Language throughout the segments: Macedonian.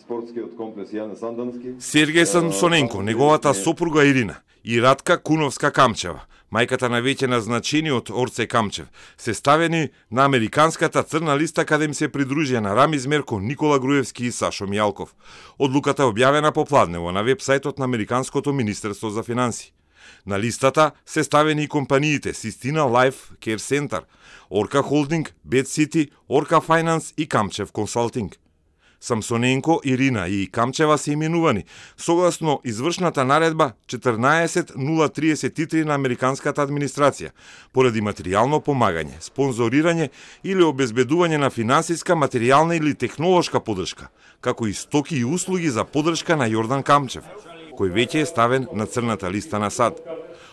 спортскиот комплекс Јане Сандански. Сергеј Самсоненко, неговата сопруга Ирина и Радка Куновска Камчева, мајката на веќе од Орце Камчев, се ставени на американската црна листа каде им се придружија на Рамиз Мерко, Никола Груевски и Сашо Мијалков. Одлуката е објавена попладнево на вебсајтот на Американското министерство за финансии. На листата се ставени и компаниите Систина Лайф Care Center, Орка Холдинг, Бет Сити, Орка Финанс и Камчев Консалтинг. Самсоненко, Ирина и Камчева се именувани, согласно извршната наредба 14.033 на Американската администрација, поради материјално помагање, спонзорирање или обезбедување на финансиска, материјална или технолошка подршка, како и стоки и услуги за подршка на Јордан Камчев, кој веќе е ставен на црната листа на САД.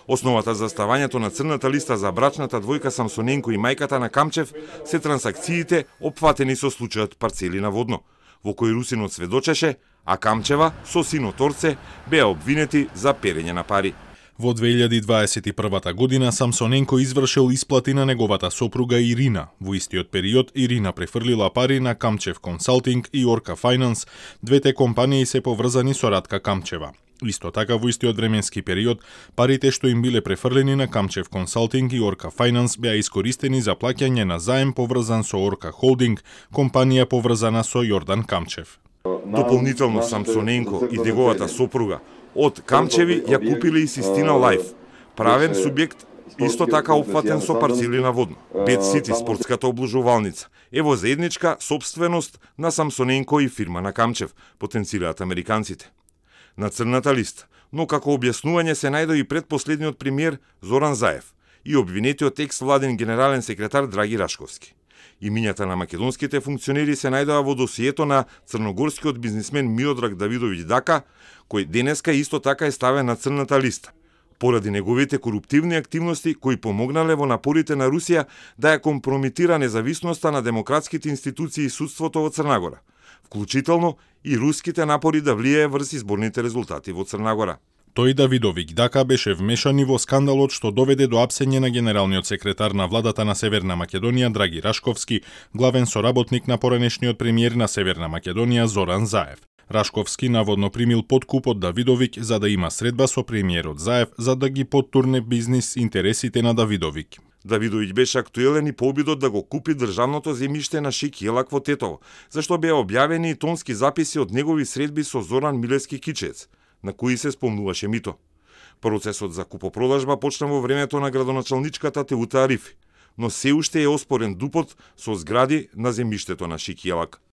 Основата за ставањето на црната листа за брачната двојка Самсоненко и мајката на Камчев се трансакциите опфатени со случајот парцели на водно во кој русинот сведочеше, а Камчева со синот Орце беа обвинети за перење на пари. Во 2021 година Самсоненко извршил исплати на неговата сопруга Ирина. Во истиот период Ирина префрлила пари на Камчев Консалтинг и Орка Фајнанс, двете компании се поврзани со Радка Камчева. Исто така, во истиот временски период, парите што им биле префрлени на Камчев Консалтинг и Орка Финанс беа искористени за плаќање на заем поврзан со Орка Холдинг, компанија поврзана со Јордан Камчев. Дополнително Самсоненко и деговата сопруга од Камчеви ја купиле и Систина Лайф, правен субјект исто така опфатен со парцели на водно. Бет Сити спортската облужувалница е во заедничка собственост на Самсоненко и фирма на Камчев, потенцираат американците на црната листа, но како објаснување се најде и предпоследниот премиер Зоран Заев и обвинетиот екс владен генерален секретар Драги Рашковски. Имињата на македонските функционери се најдоа во досието на црногорскиот бизнисмен Миодраг Давидовиќ Дака, кој денеска исто така е ставен на црната листа поради неговите коруптивни активности кои помогнале во напорите на Русија да ја компромитира независноста на демократските институции и судството во Црнагора, вклучително и руските напори да влијае врз изборните резултати во Црна Гора. Тој Давидовик дака беше вмешан и во скандалот што доведе до апсење на генералниот секретар на владата на Северна Македонија Драги Рашковски, главен соработник на поранешниот премиер на Северна Македонија Зоран Заев. Рашковски наводно примил подкуп од Давидовик за да има средба со премиерот Заев за да ги подтурне бизнис интересите на Давидовик. Давидовиќ беше актуелен и по обидот да го купи државното земиште на Јелак во Тетово, зашто беа објавени и тонски записи од негови средби со Зоран Милевски Кичец, на кои се спомнуваше мито. Процесот за купопродажба почна во времето на градоначалничката Теута Арифи, но се уште е оспорен дупот со згради на земиштето на Јелак.